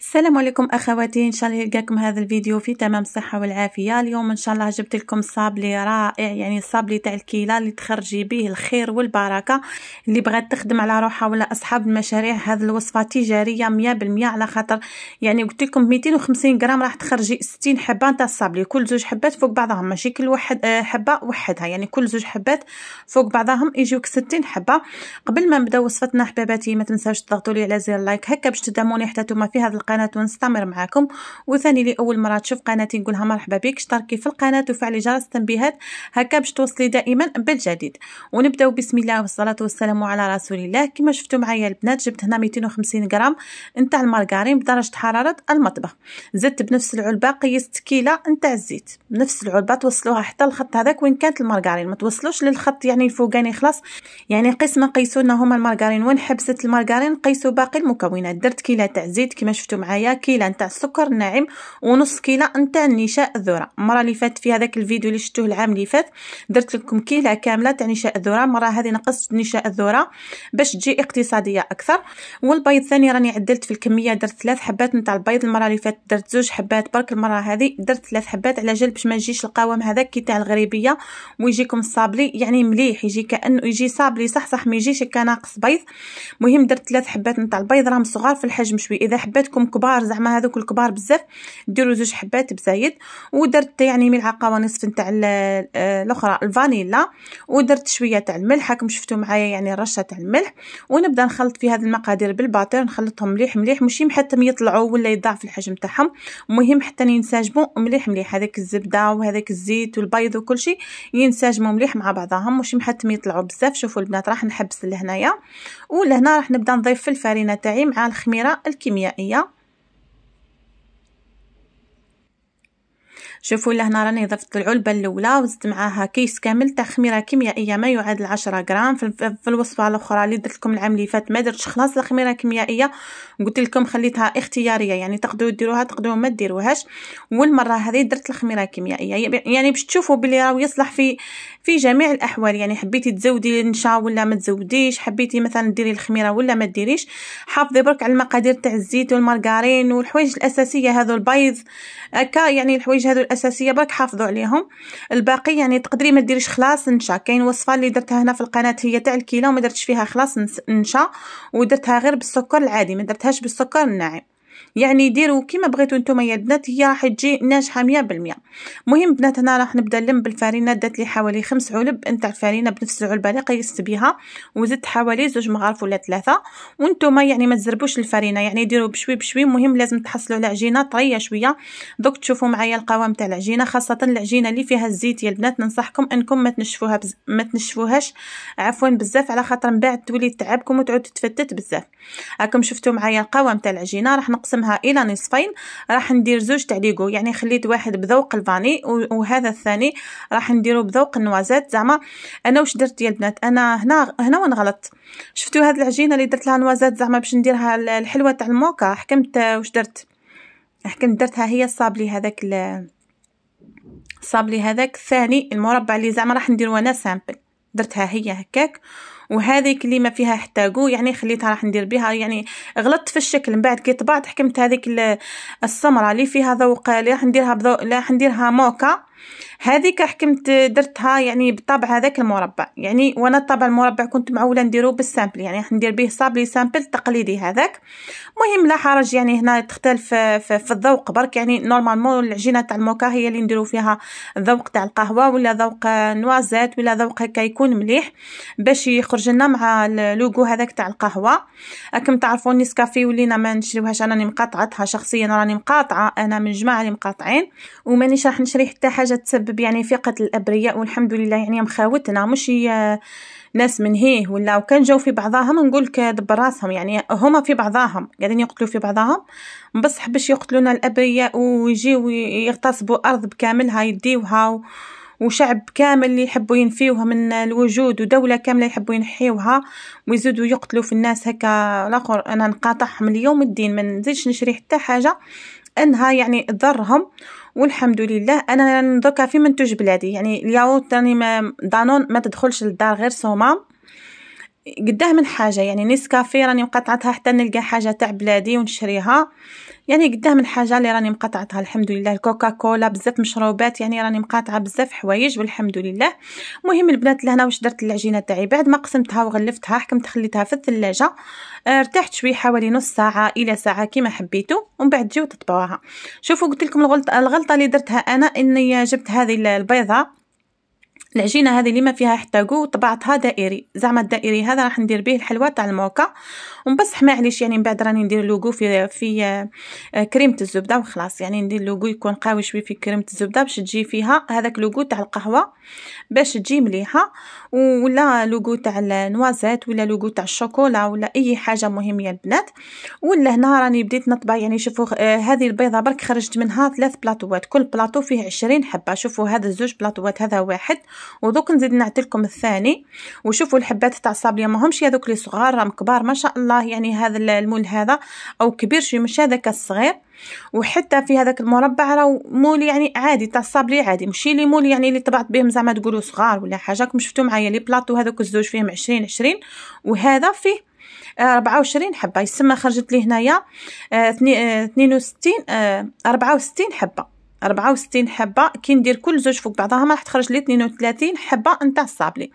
السلام عليكم اخواتي ان شاء الله يلقاكم هذا الفيديو في تمام الصحه والعافيه اليوم ان شاء الله جبت لكم صابلي رائع يعني صابلي تاع الكيله اللي تخرجي به الخير والبركه اللي بغات تخدم على روحها ولا اصحاب المشاريع هذه الوصفه تجاريه 100% على خاطر يعني قلت لكم 250 غرام راح تخرجي 60 حبه تاع الصابلي كل زوج حبات فوق بعضهم ماشي كل واحد آه، حبه وحدها يعني كل زوج حبات فوق بعضهم يجيوك 60 حبه قبل ما نبدا وصفتنا حباباتي ما تنساوش تضغطوا لي على زر اللايك هكا باش تدعموني حتى في هذا القناة ونستمر معكم وثاني لاول مره تشوف قناتي نقولها مرحبا بك اشتركي في القناه وفعلي جرس التنبيهات هكا باش توصلي دائما بالجديد ونبداو بسم الله والصلاه والسلام على رسول الله كما شفتوا معايا البنات جبت هنا 250 غرام نتاع المارغرين بدرجه حراره المطبخ زدت بنفس العلبه قيست كيله نتاع الزيت نفس العلبه توصلوها حتى الخط هذاك وين كانت المارغرين ما توصلوش للخط يعني الفوقاني خلاص يعني قسمه قيسونا هما المارغرين وين حبست المارغرين قيسوا باقي المكونات درت كيله تاع زيت كما شفتوا شفتوا معايا كيلا نتاع السكر ناعم ونص كيلة نتاع النشاء الذرة المره اللي فاتت في هذاك الفيديو اللي شفتوه العام اللي فات درت لكم كيلا كامله تاع نشاء الذره المره هذه نقصت نشاء الذره باش تجي اقتصاديه اكثر والبيض ثاني راني عدلت في الكميه درت ثلاث حبات نتاع البيض المره اللي فاتت درت زوج حبات برك المره هذه درت ثلاث حبات على جال باش ما يجيش القوام هذاك كي تاع الغريبيه ويجيكم الصابلي يعني مليح يجي كانه يجي صابلي صح صح ما يجيش كان ناقص بيض مهم درت ثلاث حبات نتاع البيض راهم صغار في الحجم شوي اذا حباتكم عندكم كبار زعما هذوك الكبار بزاف ديروا زوج حبات بزايد ودرت يعني ملعقه ونصف نتاع آه، الاخرى الفانيلا ودرت شويه تاع الملح هاكم شفتوا معايا يعني الرشه تاع الملح ونبدا نخلط في هذه المقادير بالباطير نخلطهم مليح مليح ماشي حتى يطلعوا ولا يضاعف الحجم تاعهم المهم حتى ينسجموا مليح مليح هذاك الزبده وهذاك الزيت والبيض وكل شيء ينسجموا مليح مع بعضهم ماشي حتى يطلعوا بزاف شوفوا البنات راح نحبس لهنايا ولهنا راح نبدا نضيف الفرينه تاعي مع الخميره الكيميائيه شوفوا لهنا راني ضفت العلبه الاولى وزدت معاها كيس كامل تاع خميره كيميائيه ما يعادل عشرة غرام في الوصفه الاخرى اللي درت لكم العام اللي فات ما درتش خلاص الخميره الكيميائيه قلت لكم خليتها اختياريه يعني تقدروا ديروها تقدروا ما ديروهاش والمره هذه درت الخميره الكيميائيه يعني باش تشوفوا بلي راهو يصلح في في جميع الاحوال يعني حبيتي تزودي النشا ولا ما تزوديش حبيتي مثلا ديري الخميره ولا ما ديريش حافظي برك على المقادير تاع الزيت والمارغرين والحوايج الاساسيه هذو البيض هكا يعني الحوايج هذو الاساسيه برك حافظوا عليهم الباقي يعني تقدري ما ديريش خلاص نشا كاين وصفه اللي درتها هنا في القناه هي تاع الكيله وما درتش فيها خلاص نشا ودرتها غير بالسكر العادي ما درتهاش بالسكر الناعم يعني ديروا كيما بغيتو نتوما يا البنات هي راح تجي ناجحه 100% المهم بنات هنا راح نبدا نلم بالفرينه دات لي حوالي خمس علب نتاع الفرينه بنفس العلبه اللي قيست بها وزدت حوالي زوج مغارف ولا ثلاثه وانتوما يعني ما تزربوش الفرينه يعني ديروا بشوي بشوي مهم لازم تحصلوا على عجينه طريه شويه دوك تشوفوا معايا القوام تاع العجينه خاصه العجينه اللي فيها الزيت يا البنات ننصحكم انكم ما تنشفوها بز... ما تنشفوهاش عفوا بزاف على خاطر من بعد تولي تعبكم وتعود تتفتت بزاف راكم شفتوا معايا القوام تاع العجينه راح نقسمها الى نصفين راح ندير زوج تعليقو يعني خليت واحد بذوق الفاني وهذا الثاني راح نديرو بذوق النوازات زعما انا واش درت يا البنات انا هنا هنا وين غلطت شفتوا هاد العجينه اللي درت لها نوازات زعما باش نديرها الحلوه تاع الموكا حكمت واش درت حكمت درتها هي الصابلي هذاك الصابلي هذاك الثاني المربع اللي زعما راح نديرو انا سامبل درتها هي هكاك وهذه ما فيها قو يعني خليتها راح ندير بها يعني غلطت في الشكل من بعد كي طبعت حكمت هذيك السمره اللي فيها ذوق اللي راح نديرها بذوق راح نديرها موكا هذيك حكمت درتها يعني بالطبع هذاك المربع يعني وانا الطبع المربع كنت معوله نديرو بالسامبل يعني راح ندير به صابلي سامبل تقليدي هذاك مهم لا حرج يعني هنا تختلف في, في الذوق برك يعني نورمالمون العجينه تاع الموكا هي اللي نديرو فيها الذوق تاع القهوه ولا ذوق نوازات ولا ذوق هكا يكون مليح باش يخرج خرج لنا مع اللوغو هذاك تاع القهوه راكم تعرفوا نيسكافي ولينا ما نشريوهاش انا راني مقاطعتها شخصيا راني مقاطعه انا من جماعه اللي مقاطعين ومانيش راح نشري حتى حاجه تسبب يعني في قتل الابرياء والحمد لله يعني مخاوتنا مش ناس من هيه ولا وكان جاو في بعضاهم نقول لك دبر راسهم يعني هما في بعضاهم قاعدين يقتلوا في بعضاهم بصح باش يقتلونا الابرياء ويجيو يغتصبوا ارض بكاملها يديوها و... وشعب كامل اللي يحبوا ينفيوها من الوجود ودولة كاملة يحبوا ينحيوها ويزيدوا يقتلوا في الناس هكا الاخر انا نقاطعهم اليوم الدين ما نزيدش نشري حتى حاجة انها يعني ضرهم والحمد لله انا دركا في منتوج بلادي يعني الياغورت راني ما دانون ما تدخلش للدار غير صومام قداه من حاجة يعني نسكافيه راني مقطعتها حتى نلقى حاجة تاع بلادي ونشريها يعني قداه من حاجة اللي راني مقطعتها الحمد لله الكوكا كولا بزاف مشروبات يعني راني مقاطعة بزاف حوايج والحمد لله المهم البنات لهنا واش درت العجينة تاعي بعد ما قسمتها وغلفتها حكمت خليتها في الثلاجة آه، ارتحت شوي حوالي نص ساعة الى ساعة كيما حبيتو ومن بعد تجيو تطبعوها شوفوا قلت لكم الغلطة الغلطة اللي درتها انا اني جبت هذه البيضة العجينه هذه اللي ما فيها حتى قو طبعتها دائري زعما الدائري هذا راح ندير به الحلوه تاع الموكا ونبصح عليش يعني من بعد راني ندير لوغو في في آه، كريمه الزبده وخلاص يعني ندير لوغو يكون قاوي شويه في كريمه الزبده باش تجي فيها هذاك لوغو تاع القهوه باش تجي مليحه ولا لوغو تاع النوازات ولا لوغو تاع الشوكولا ولا اي حاجه مهمه يا البنات ولا هنا راني بديت نطبع يعني شوفوا آه، هذه البيضه برك خرجت منها ثلاث بلاطوات كل بلاطو فيه عشرين حبه شوفوا هذا الزوج بلاطوات هذا واحد ودوك نزيد نعطيكم الثاني وشوفوا الحبات تاع الصابليه ماهمش هذوك لي صغار راهم كبار ما شاء الله يعني هذا المول هذا او كبير شي مش هذاك الصغير وحتى في هذاك المربع راه مول يعني عادي تاع الصابلي عادي ماشي لي مول يعني اللي طبعت بهم زعما تقولوا صغار ولا حاجه كم شفتوا معايا لي بلاطو هذوك الزوج فيهم 20 20 وهذا فيه 24 آه، حبه يسمى خرجت لي هنايا 62 آه، 64 آه، حبه وستين حبه كي ندير كل زوج فوق بعضها ما راح تخرج لي وثلاثين حبه نتاع الصابلي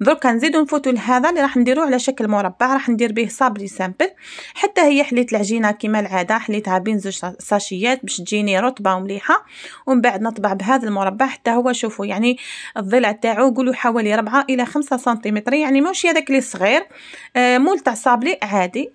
دروكا نزيدو نفوتو لهذا اللي راح نديروه على شكل مربع راح ندير به صابلي سامبل حتى هي حليت العجينه كيما العاده حليتها بين زوج ساشيات باش تجيني رطبه ومليحه ومن بعد نطبع بهذا المربع حتى هو شوفوا يعني الضلع تاعو قولوا حوالي ربعة الى خمسة سنتيمتر يعني ماشي هذاك اللي صغير آه مول تاع صابلي عادي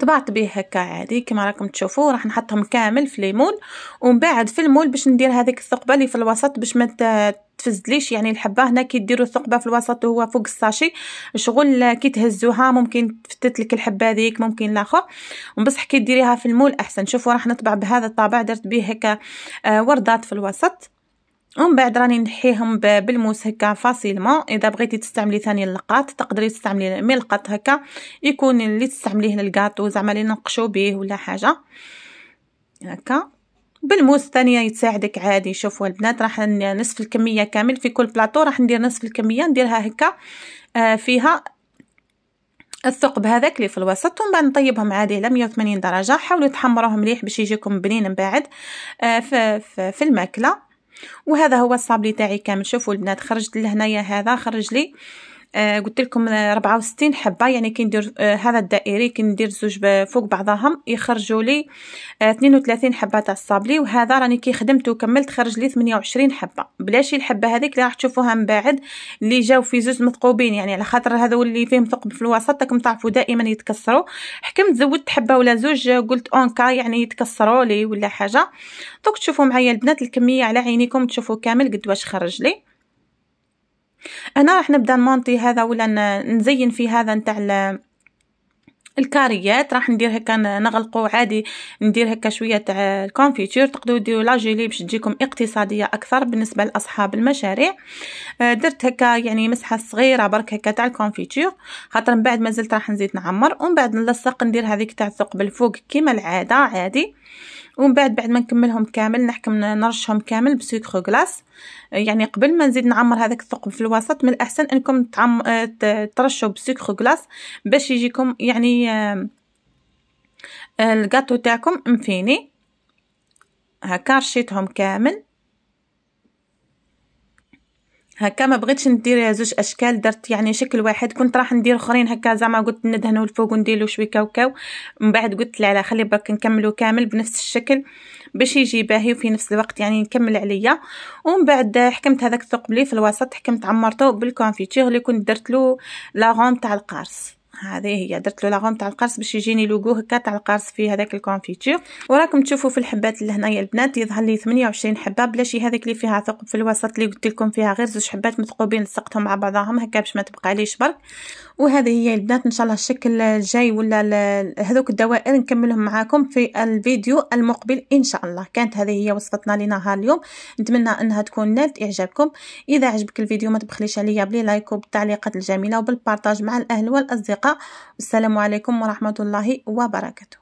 طبعت به هكا عادي كما راكم تشوفوا راح نحطهم كامل في ليمون ومن بعد في المول باش ندير هذيك الثقبه اللي في الوسط باش ما تفزليش يعني الحبه هنا كي ديروا الثقبه في الوسط وهو فوق الساشي شغل كي تهزوها ممكن تفتت لك الحبه هذيك ممكن لاخر وبصح كي ديريها في المول احسن شوفوا راح نطبع بهذا الطابع درت به هكا آه، وردات في الوسط ومن بعد راني نحيهم بالموس هكا فاسيلمون اذا بغيتي تستعملي ثاني اللقاط تقدري تستعملي ملقط هكا يكون اللي تستعمليه للكاطو زعما اللي نقشو به ولا حاجه هكا بالموس ثانيه يتساعدك عادي شوفوا البنات راح نصف الكميه كامل في كل بلاطو راح ندير نصف الكميه نديرها هكا آه، فيها الثقب هذاك اللي في الوسط ومن بعد نطيبهم عادي على 180 درجه حاولوا تحمروهم مليح باش يجيكم بنين من بعد آه، في الماكله وهذا هو الصابلي تاعي كامل شوفوا البنات خرجت لهنايا هذا خرج لي آه، قلت لكم 64 آه، حبه يعني كندير آه هذا الدائري كندير زوج فوق بعضهم يخرجوا لي 32 آه، حبه تاع الصابلي وهذا راني كي خدمته وكملت خرج لي 28 حبه بلاش الحبه هذيك اللي راح تشوفوها من بعد اللي جاو في زوج مثقوبين يعني على خاطر هذو اللي فيهم ثقب في الوسط راكم تعرفوا دائما يتكسروا حكمت زودت حبه ولا زوج قلت اونكا يعني يتكسروا لي ولا حاجه دوك تشوفوا معايا البنات الكميه على عينيكم تشوفوا كامل قد واش خرج لي انا راح نبدا نمونطي هذا ولا نزين في هذا نتاع الكاريات راح ندير هكا نغلقو عادي ندير هكا شويه تاع آه، الكونفيتور تقدروا ديروا لاجيلي باش تجيكم اقتصاديه اكثر بالنسبه لاصحاب المشاريع آه، درت هكا يعني مسحه صغيره برك هكا تاع الكونفيتور خاطر من بعد مازلت راح نزيد نعمر ومن بعد نلصق ندير هذيك تاع الثقب الفوق كيما العاده عادي ومن بعد بعد ما نكملهم كامل نحكم نرشهم كامل بسيكرو غلاس يعني قبل ما نزيد نعمر هذاك الثقب في الوسط من الاحسن انكم تعم... آه، ترشوا بسيكرو غلاس باش يجيكم يعني آه، آه، الكاطو تاعكم مفيني هكا رشيتهم كامل هكا ما بغيتش ندير زوج اشكال درت يعني شكل واحد كنت راح ندير اخرين هكا زعما قلت ندهنو الفوق ونديرو شوي كاوكاو من بعد قلت لا لا خلي برك نكملو كامل بنفس الشكل باش يجي باهي وفي نفس الوقت يعني نكمل عليا ومن بعد حكمت هذاك الثقب لي في الوسط حكمت عمرته بالكونفيتير اللي كنت درت له لاغون تاع القارص هذه هي درت له لاغوم تاع القرص باش يجيني لوغو هكا تاع القرص في هذاك الكونفيتور وراكم تشوفوا في الحبات اللي هنايا البنات يظهر لي 28 حبه بلاشي هذاك اللي فيها ثقب في الوسط اللي قلت لكم فيها غير زوج حبات مثقوبين لصقتهم مع بعضهم هكا باش ما تبقى ليش برك وهذه هي البنات ان شاء الله الشكل الجاي ولا هذوك الدوائر نكملهم معاكم في الفيديو المقبل ان شاء الله كانت هذه هي وصفتنا لنهار اليوم نتمنى انها تكون نالت اعجابكم اذا عجبك الفيديو ما تبخليش عليا بلي لايك وبالتعليقات الجميله وبالبارطاج مع الاهل والاصدقاء الحلقة والسلام عليكم ورحمة الله وبركاته